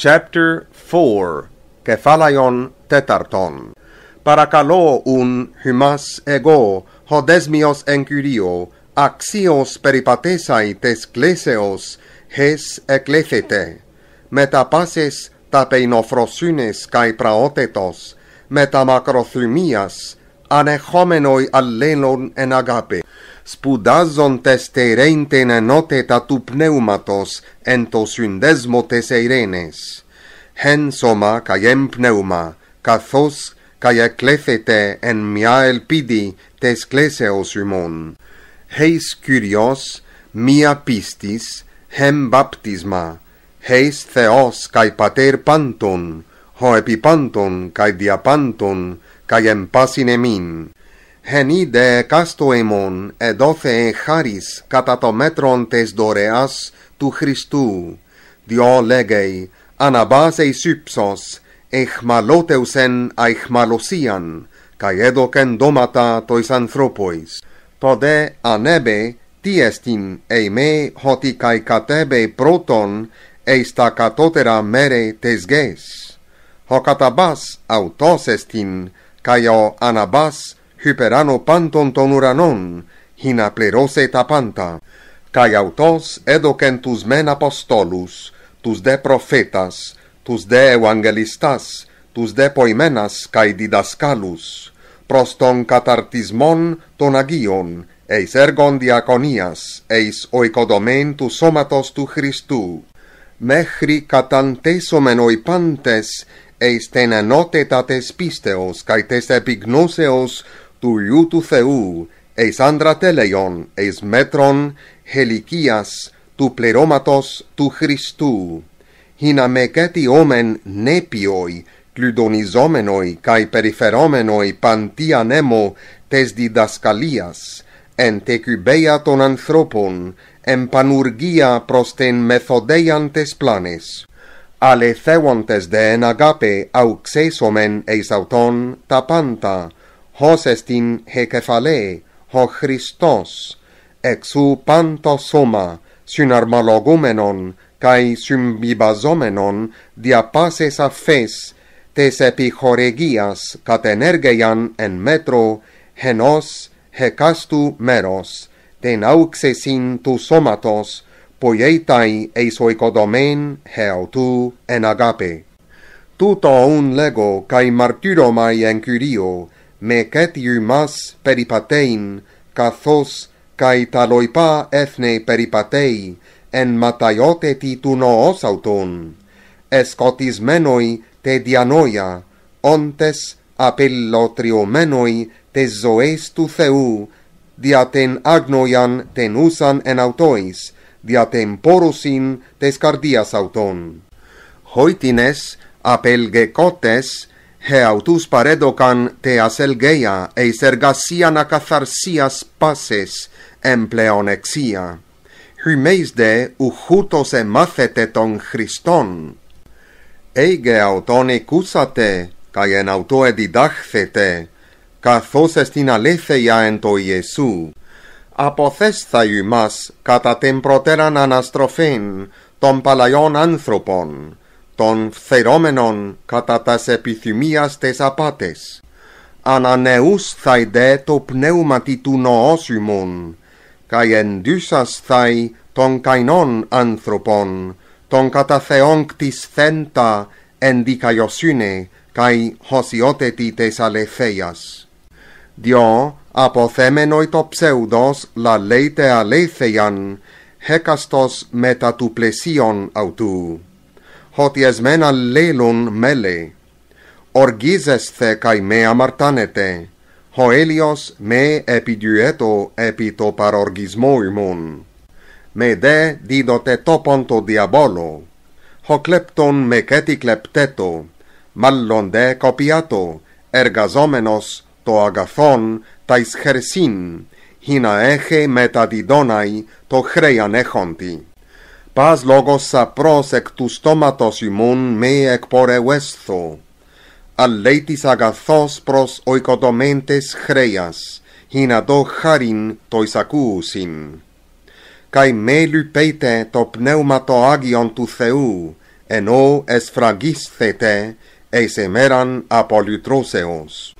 Chapter 4 Κεφάλαιον τέταρτον Παρακαλώ ουν χυμάς εγώ, χοδέσμιος εν Κυρίω, αξίος περιπατέσαι τες κλέσεως, χες εκλέθετε. Με τα πεινοφροσύνες καί πραότετος, με τα μακροθυμίας, ανεχόμενοι αλλήλων εν αγάπη. Sputazont est note tenenoteta tu pneumatos ento syndesmo tes eirenes. Hen soma caiem pneuma, kathos caie clethete en mia elpidi tes cleseos humon. Heis Curios, mia pistis, hem baptisma. Heis Theos, caie Pater Panton, ho epipanton, caie diapanton, caiem pasin emin. χενί κάστο εμών εδόθε χάρις κατά το μέτρον τες δωρεάς του Χριστού, διό λέγει αναβάζε σύψος, εχμαλώτευσεν αιχμαλωσίαν, καί έδωκεν δομάτα τοις ανθρώποις. Τότε ανέβε τι εστιν ειμέ ότι καί κατέβε πρώτον εις τα κατώτερα μέρη τες γης. Ο καταβάς αυτός εστιν, καί ο αναβάς hyperano panton ton uranon, hina plerose tapanta, cae autos edocentus men apostolus, tus de profetas, tus de evangelistas, tus de poimenas cae didascalus, proston catartismon ton agion, eis ergon diaconias, eis oikodomen tu somatos tu Christu. Mechri catantesomen oipantes, eis tene notetates pisteos, cae tes epignoseos, tu iu tu Theu, eis andra teleion, eis metron, helikias, tu pleromatos, tu Christu. Hina meceti omen nepioi, cludonizomenoi, cae periferomenoi, pantia nemo, tes didascalias, ente cubeia ton antropon, empanurgia pros ten methodeian tes planes. Ale theontes de en agape, au xesomen eis auton, ta panta, hos est in hecephale ho Christos ex u panto soma syn armalogomenon kai syn bibazomenon dia affes tes epichoregias cat energeian en metro henos hecastu meros ten auxesin tu somatos poietai eis oikodomen heo tu en agape tuto un lego kai martyromai en curio me cetiu mas peripatein, cathos cae taloipa ethne peripatei, en mataiote ti tu noos auton. Escotis menoi te dianoia, ontes apellotrio menoi te zoes tu theu, diaten agnoian ten usan en autois, diaten porusin tes cardias auton. Hoitines apelge cotes, Heautus paredocan teas elgeia eis ergasian acatharsias pases empleonexia. Hymeisde ουχούτος εμάθετε τον Χριστόν. Είγε αυτόν εκούσατε, καί εν αυτό εδιδάχθετε, καθώς εστιν αλήθεια εν το Ιεσού. Αποθέσθαι μας κατά την προτέραν αναστροφήν των παλαιών άνθρωπον, των φθερόμενων κατά τας επιθυμίας τες απάτες. δέ το πνεύματι του του ημούν, καί θα'ι των καινών άνθρωπων, των κατά Θεόν κτισθέντα εν δικαιοσύνη, καί χωσιότητη τες αληθείας. Διό αποθέμενοι το ψεύδος λαλέιτε αλέθεαν, χέκαστος μετά του πλαισίον αυτού ὁτι ἐσμέναν λέλουν μέλλε, ὁργίζεσθε καὶ χωτιασμένα λέλουν μέλη. Οργίζεσθε καί με αμαρτάνετε, ο έλιος με επιδιουέτο επί το παροργισμό ημούν. Με δε δίδοτε τόπον το διαβόλο, ο κλέπτον με κέτι κλεπτέτο, μάλλον δε κοπιάτο, εργαζόμενος το αγαθόν ταις χερσίν, χίνα έχε μεταδιδόναι το χρέαν έχοντι. Pas logos sapros ec tu stomatos humum me ecpore vesto, aletis agathos pros oikodomentes chreas, hinado charin tois acuusin. Cai me lupete to pneuma to agion tu Theu, eno esfragistete eis emeran apolutroseos.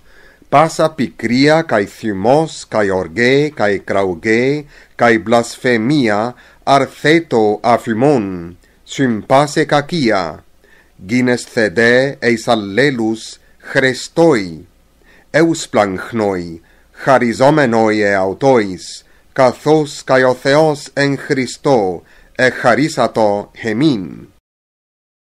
Pasa picria, cai thumos, cai orge, cai crauge, cai blasfemia, Αρθετο αφιμόν συμπάσε κακία δε εις εις αλλέλους χρεστόι, πλανχνόι, χαριζόμενοι εαυτόις, καθώς καί ο Θεός εν Χριστώ εχαρίσατο εμήν.